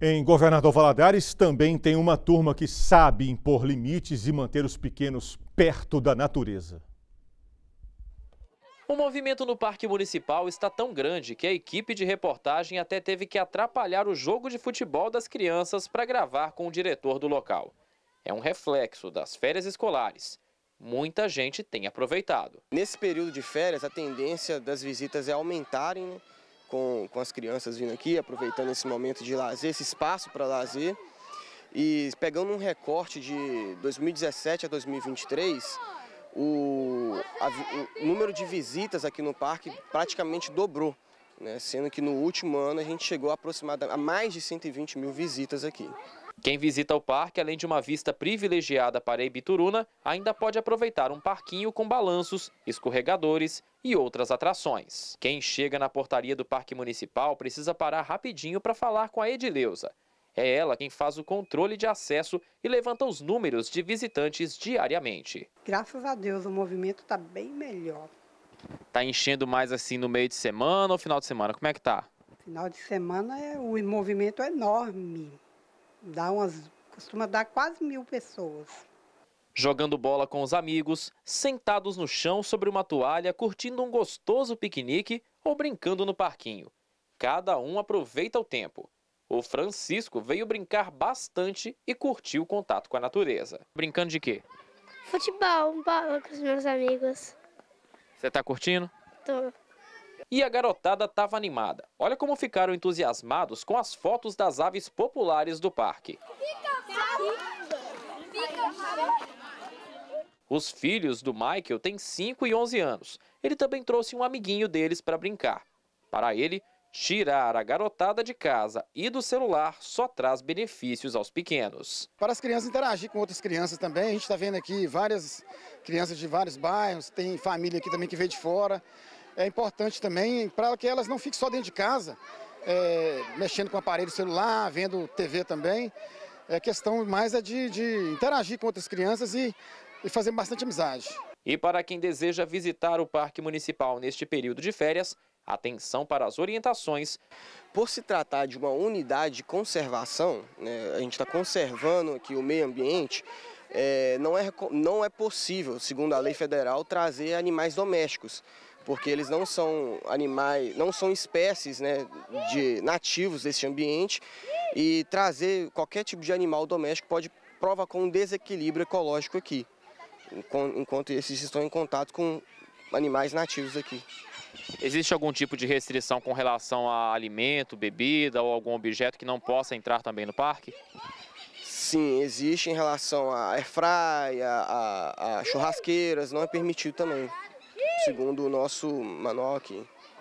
Em Governador Valadares também tem uma turma que sabe impor limites e manter os pequenos perto da natureza. O movimento no Parque Municipal está tão grande que a equipe de reportagem até teve que atrapalhar o jogo de futebol das crianças para gravar com o diretor do local. É um reflexo das férias escolares. Muita gente tem aproveitado. Nesse período de férias, a tendência das visitas é aumentarem, né? com, com as crianças vindo aqui, aproveitando esse momento de lazer, esse espaço para lazer. E pegando um recorte de 2017 a 2023, o, a, o número de visitas aqui no parque praticamente dobrou né? sendo que no último ano a gente chegou a aproximada a mais de 120 mil visitas aqui. Quem visita o parque, além de uma vista privilegiada para Ibituruna, ainda pode aproveitar um parquinho com balanços, escorregadores e outras atrações. Quem chega na portaria do Parque Municipal precisa parar rapidinho para falar com a Edileuza. É ela quem faz o controle de acesso e levanta os números de visitantes diariamente. Graças a Deus o movimento está bem melhor. Tá enchendo mais assim no meio de semana ou final de semana? Como é que tá? Final de semana é o movimento é enorme. Dá umas. costuma dar quase mil pessoas. Jogando bola com os amigos, sentados no chão sobre uma toalha, curtindo um gostoso piquenique ou brincando no parquinho. Cada um aproveita o tempo. O Francisco veio brincar bastante e curtiu o contato com a natureza. Brincando de quê? Futebol, bola com os meus amigos. Você tá curtindo? Tô. E a garotada estava animada. Olha como ficaram entusiasmados com as fotos das aves populares do parque. Os filhos do Michael têm 5 e 11 anos. Ele também trouxe um amiguinho deles para brincar. Para ele, Tirar a garotada de casa e do celular só traz benefícios aos pequenos. Para as crianças interagir com outras crianças também, a gente está vendo aqui várias crianças de vários bairros, tem família aqui também que veio de fora. É importante também para que elas não fiquem só dentro de casa, é, mexendo com aparelho celular, vendo TV também. É questão mais é de, de interagir com outras crianças e, e fazer bastante amizade. E para quem deseja visitar o Parque Municipal neste período de férias, atenção para as orientações. Por se tratar de uma unidade de conservação, né, a gente está conservando aqui o meio ambiente, é, não, é, não é possível, segundo a lei federal, trazer animais domésticos, porque eles não são animais, não são espécies né, de nativos desse ambiente e trazer qualquer tipo de animal doméstico pode provocar um desequilíbrio ecológico aqui, enquanto esses estão em contato com animais nativos aqui. Existe algum tipo de restrição com relação a alimento, bebida ou algum objeto que não possa entrar também no parque? Sim, existe em relação a airfry, a, a, a churrasqueiras, não é permitido também, segundo o nosso manual aqui.